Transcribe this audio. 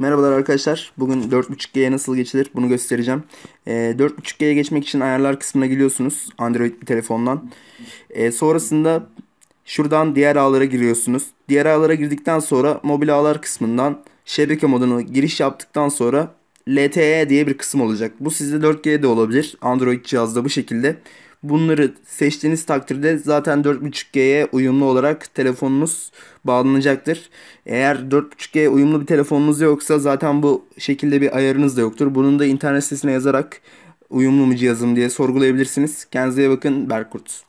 Merhabalar arkadaşlar. Bugün 4.5G'ye nasıl geçilir bunu göstereceğim. E, ee, 4.5G'ye geçmek için ayarlar kısmına giriyorsunuz. Android bir telefondan. E, sonrasında şuradan diğer ağlara giriyorsunuz. Diğer ağlara girdikten sonra mobil ağlar kısmından şebeke moduna giriş yaptıktan sonra LTE diye bir kısım olacak. Bu sizde 4G'de olabilir. Android cihazda bu şekilde. Bunları seçtiğiniz takdirde zaten 4.5G'ye uyumlu olarak telefonunuz bağlanacaktır. Eğer 4.5G uyumlu bir telefonunuz yoksa zaten bu şekilde bir ayarınız da yoktur. Bunun da internet sitesine yazarak uyumlu mu cihazım diye sorgulayabilirsiniz. Kendinize iyi bakın. Berkurt.